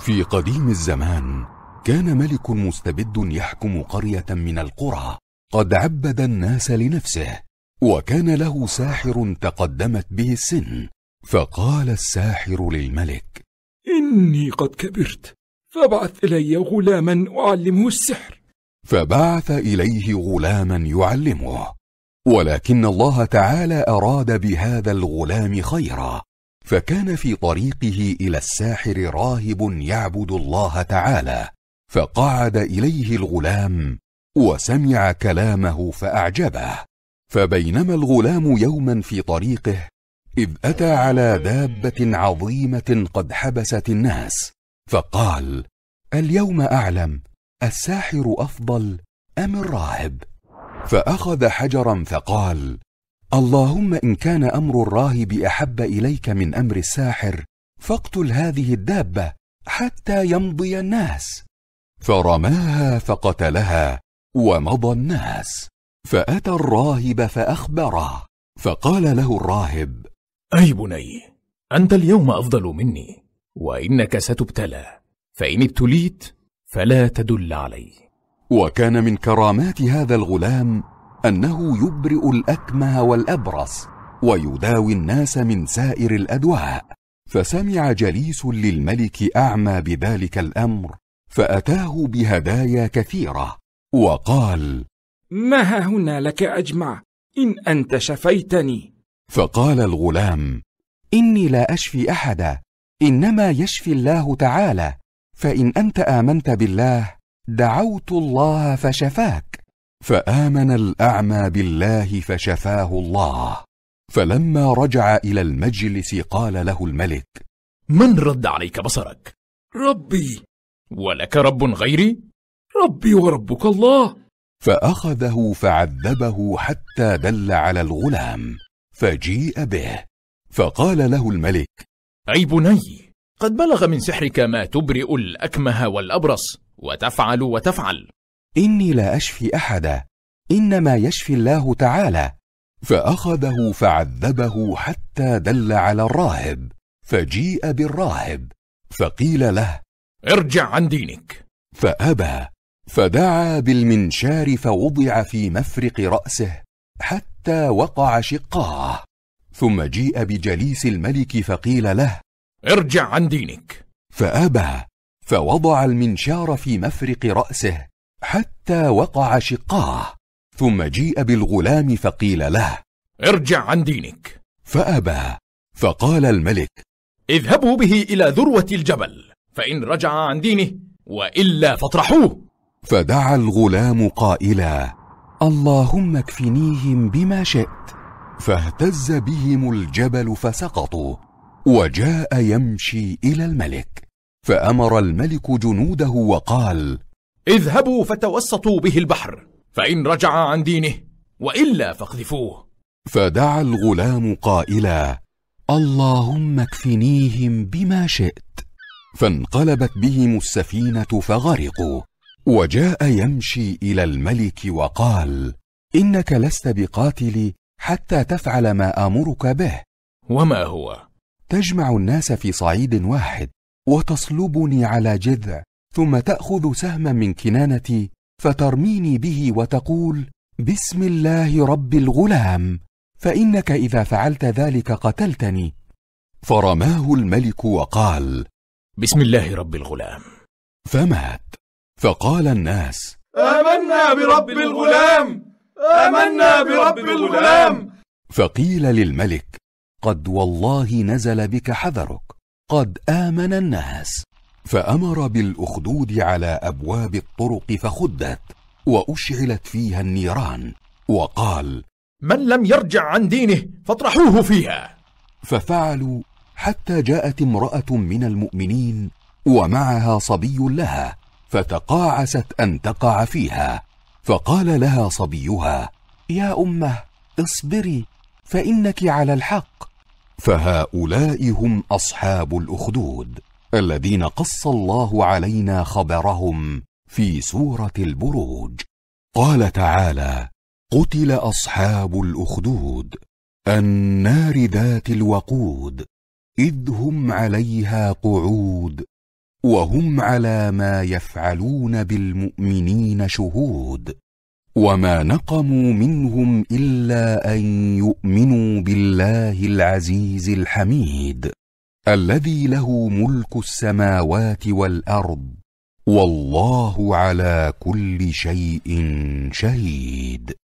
في قديم الزمان كان ملك مستبد يحكم قريه من القرى قد عبد الناس لنفسه وكان له ساحر تقدمت به السن فقال الساحر للملك اني قد كبرت فابعث الي غلاما اعلمه السحر فبعث اليه غلاما يعلمه ولكن الله تعالى اراد بهذا الغلام خيرا فكان في طريقه الى الساحر راهب يعبد الله تعالى فقعد اليه الغلام وسمع كلامه فاعجبه فبينما الغلام يوما في طريقه اذ اتى على دابه عظيمه قد حبست الناس فقال اليوم اعلم الساحر افضل ام الراهب فاخذ حجرا فقال اللهم ان كان امر الراهب احب اليك من امر الساحر فاقتل هذه الدابه حتى يمضي الناس فرماها فقتلها ومضى الناس فاتى الراهب فاخبره فقال له الراهب اي بني انت اليوم افضل مني وانك ستبتلى فان ابتليت فلا تدل علي وكان من كرامات هذا الغلام انه يبرئ الاكمه والابرص ويداوي الناس من سائر الادواء فسمع جليس للملك اعمى بذلك الامر فاتاه بهدايا كثيره وقال ما ها هنا لك اجمع ان انت شفيتني فقال الغلام اني لا اشفي احدا انما يشفي الله تعالى فان انت امنت بالله دعوت الله فشفاك فامن الاعمى بالله فشفاه الله فلما رجع الى المجلس قال له الملك من رد عليك بصرك ربي ولك رب غيري ربي وربك الله فاخذه فعذبه حتى دل على الغلام فجيء به فقال له الملك اي بني قد بلغ من سحرك ما تبرئ الاكمه والابرص وتفعل وتفعل اني لا اشفي احدا انما يشفي الله تعالى فاخذه فعذبه حتى دل على الراهب فجيء بالراهب فقيل له ارجع عن دينك فابى فدعا بالمنشار فوضع في مفرق راسه حتى وقع شقاه ثم جيء بجليس الملك فقيل له ارجع عن دينك فابى فوضع المنشار في مفرق راسه حتى وقع شقاه ثم جيء بالغلام فقيل له ارجع عن دينك فابى فقال الملك اذهبوا به الى ذروه الجبل فان رجع عن دينه والا فاطرحوه فدعا الغلام قائلا اللهم اكفنيهم بما شئت فاهتز بهم الجبل فسقطوا وجاء يمشي الى الملك فامر الملك جنوده وقال اذهبوا فتوسطوا به البحر فإن رجع عن دينه وإلا فاقذفوه فدعا الغلام قائلا اللهم اكفنيهم بما شئت فانقلبت بهم السفينة فغرقوا وجاء يمشي إلى الملك وقال إنك لست بقاتلي حتى تفعل ما أمرك به وما هو؟ تجمع الناس في صعيد واحد وتصلبني على جذع ثم تاخذ سهما من كنانتي فترميني به وتقول بسم الله رب الغلام فانك اذا فعلت ذلك قتلتني فرماه الملك وقال بسم الله رب الغلام فمات فقال الناس امنا برب الغلام امنا برب الغلام فقيل للملك قد والله نزل بك حذرك قد امن الناس فامر بالاخدود على ابواب الطرق فخدت واشعلت فيها النيران وقال من لم يرجع عن دينه فاطرحوه فيها ففعلوا حتى جاءت امراه من المؤمنين ومعها صبي لها فتقاعست ان تقع فيها فقال لها صبيها يا امه اصبري فانك على الحق فهؤلاء هم اصحاب الاخدود الذين قص الله علينا خبرهم في سوره البروج قال تعالى قتل اصحاب الاخدود النار ذات الوقود اذ هم عليها قعود وهم على ما يفعلون بالمؤمنين شهود وما نقموا منهم الا ان يؤمنوا بالله العزيز الحميد الذي له ملك السماوات والارض والله على كل شيء شهيد